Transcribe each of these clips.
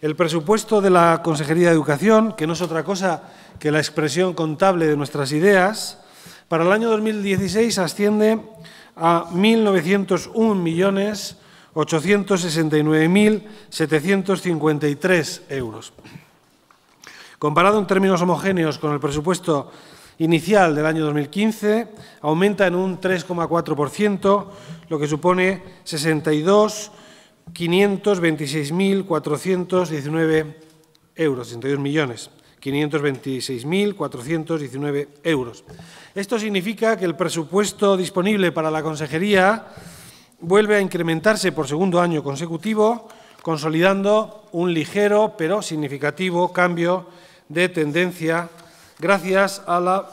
El presupuesto de la Consejería de Educación, que no es otra cosa que la expresión contable de nuestras ideas, para el año 2016 asciende a 1.901.869.753 euros. Comparado en términos homogéneos con el presupuesto inicial del año 2015, aumenta en un 3,4%, lo que supone 62 526.419 euros, 62 millones. 526.419 euros. Esto significa que el presupuesto disponible para la consejería vuelve a incrementarse por segundo año consecutivo, consolidando un ligero pero significativo cambio de tendencia gracias a la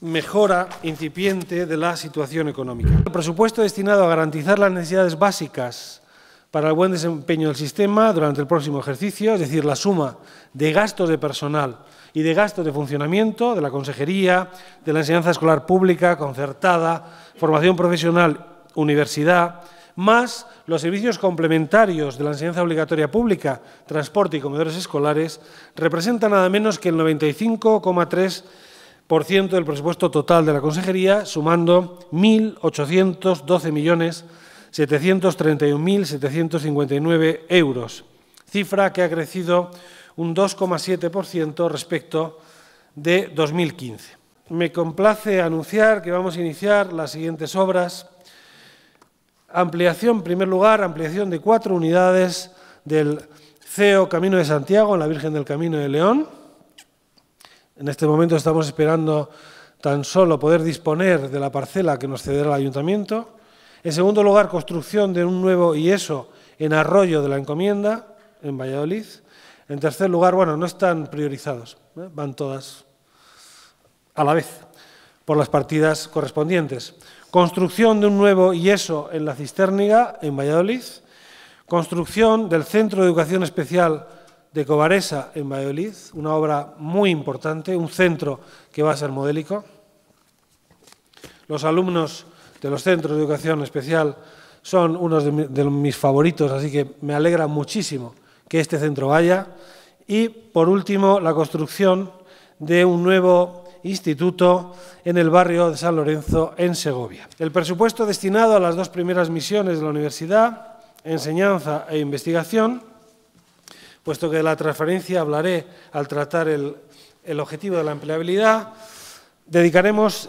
mejora incipiente de la situación económica. El presupuesto destinado a garantizar las necesidades básicas para el buen desempeño del sistema durante el próximo ejercicio, es decir, la suma de gastos de personal y de gastos de funcionamiento de la consejería, de la enseñanza escolar pública, concertada, formación profesional, universidad, más los servicios complementarios de la enseñanza obligatoria pública, transporte y comedores escolares, representa nada menos que el 95,3% del presupuesto total de la consejería, sumando 1.812 millones de 731.759 euros, cifra que ha crecido un 2,7% respecto de 2015. Me complace anunciar que vamos a iniciar las siguientes obras. Ampliación, en primer lugar, ampliación de cuatro unidades del CEO Camino de Santiago en la Virgen del Camino de León. En este momento estamos esperando tan solo poder disponer de la parcela que nos cederá el ayuntamiento en segundo lugar, construcción de un nuevo IESO en Arroyo de la Encomienda, en Valladolid. En tercer lugar, bueno, no están priorizados, ¿eh? van todas a la vez por las partidas correspondientes. Construcción de un nuevo IESO en la Cisterniga, en Valladolid. Construcción del Centro de Educación Especial de Covaresa, en Valladolid, una obra muy importante, un centro que va a ser modélico. Los alumnos de los centros de educación especial son unos de, mis favoritos, así que me alegra muchísimo que este centro vaya. Y, por último, la construcción de un nuevo instituto en el barrio de San Lorenzo, en Segovia. El presupuesto destinado a las dos primeras misiones de la universidad, enseñanza e investigación, puesto que de la transferencia hablaré al tratar el, el objetivo de la empleabilidad, dedicaremos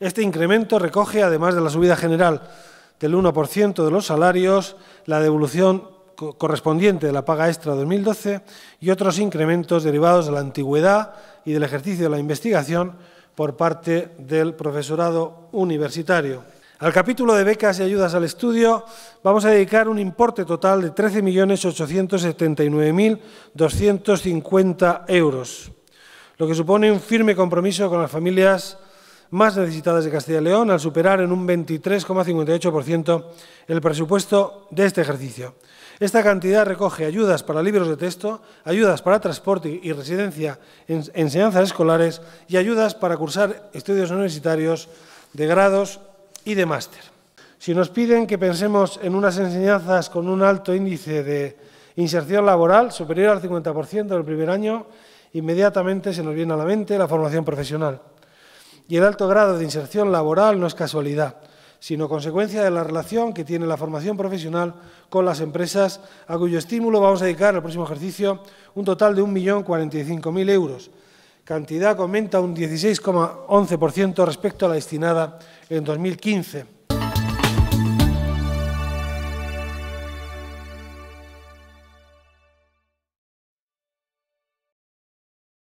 Este incremento recoge, además de la subida general del 1% de los salarios, la devolución correspondiente de la paga extra 2012 y otros incrementos derivados de la antigüedad y del ejercicio de la investigación por parte del profesorado universitario. Al capítulo de becas y ayudas al estudio vamos a dedicar un importe total de 13.879.250 euros, lo que supone un firme compromiso con las familias más necesitadas de Castilla y León al superar en un 23,58% el presupuesto de este ejercicio. Esta cantidad recoge ayudas para libros de texto, ayudas para transporte y residencia en enseñanzas escolares y ayudas para cursar estudios universitarios de grados y de máster. Si nos piden que pensemos en unas enseñanzas con un alto índice de inserción laboral superior al 50% del primer año, inmediatamente se nos viene a la mente la formación profesional. Y el alto grado de inserción laboral no es casualidad, sino consecuencia de la relación que tiene la formación profesional con las empresas, a cuyo estímulo vamos a dedicar el próximo ejercicio un total de 1.045.000 euros. Cantidad que aumenta un 16,11% respecto a la destinada en 2015.